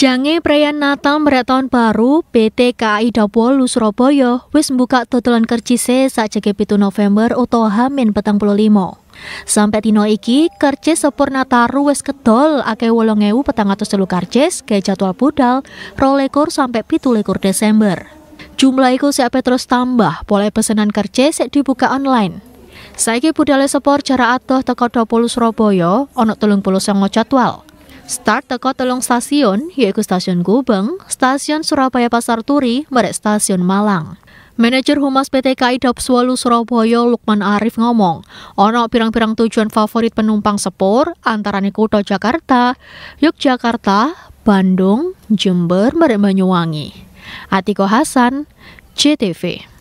Jange perayaan Natal merek tahun baru, PT KAI Dapolu Surabaya wis buka tutulan kercise sakjake 7 November atau Hamin petang puluh limo. Sampai dino iki, kerja sepur taru wis kedol ake wolong ewu petang atau telu kerja ke jadwal budal rolekur sampai pitu lekur Desember. Jumlah iku siapa terus tambah, boleh pesanan kerja sek dibuka online. Saiki budale sepor jarak atau teko Dapolu Surabaya, onok telung puluh sengo jadwal. Start teko telung stasiun, yaitu stasiun Gubeng, stasiun Surabaya Pasar Turi, merek stasiun Malang. Manajer Humas PT KAI Dapswalu Surabaya Lukman Arif ngomong, ono pirang-pirang tujuan favorit penumpang sepur antara Kuto Jakarta, Yogyakarta, Bandung, Jember, merek Banyuwangi. Atiko Hasan, CTV.